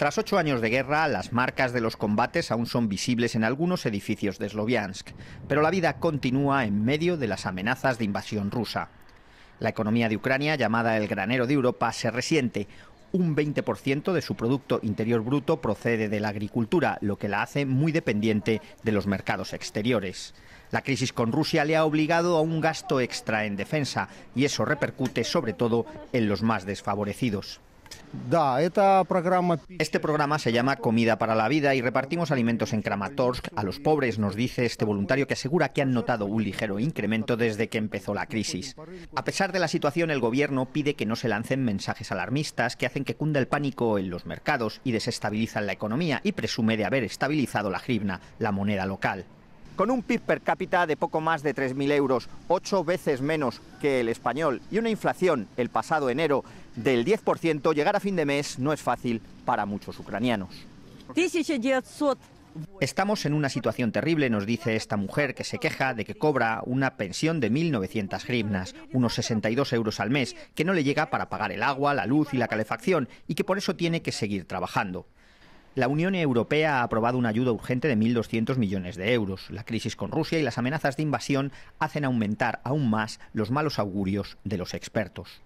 Tras ocho años de guerra, las marcas de los combates aún son visibles en algunos edificios de Sloviansk, pero la vida continúa en medio de las amenazas de invasión rusa. La economía de Ucrania, llamada el granero de Europa, se resiente. Un 20% de su Producto Interior Bruto procede de la agricultura, lo que la hace muy dependiente de los mercados exteriores. La crisis con Rusia le ha obligado a un gasto extra en defensa y eso repercute sobre todo en los más desfavorecidos. Este programa se llama Comida para la Vida y repartimos alimentos en Kramatorsk a los pobres, nos dice este voluntario que asegura que han notado un ligero incremento desde que empezó la crisis. A pesar de la situación, el gobierno pide que no se lancen mensajes alarmistas que hacen que cunda el pánico en los mercados y desestabilizan la economía y presume de haber estabilizado la hribna, la moneda local con un PIB per cápita de poco más de 3.000 euros, ocho veces menos que el español, y una inflación el pasado enero del 10%, llegar a fin de mes no es fácil para muchos ucranianos. Estamos en una situación terrible, nos dice esta mujer que se queja de que cobra una pensión de 1.900 grivnas, unos 62 euros al mes, que no le llega para pagar el agua, la luz y la calefacción y que por eso tiene que seguir trabajando. La Unión Europea ha aprobado una ayuda urgente de 1.200 millones de euros. La crisis con Rusia y las amenazas de invasión hacen aumentar aún más los malos augurios de los expertos.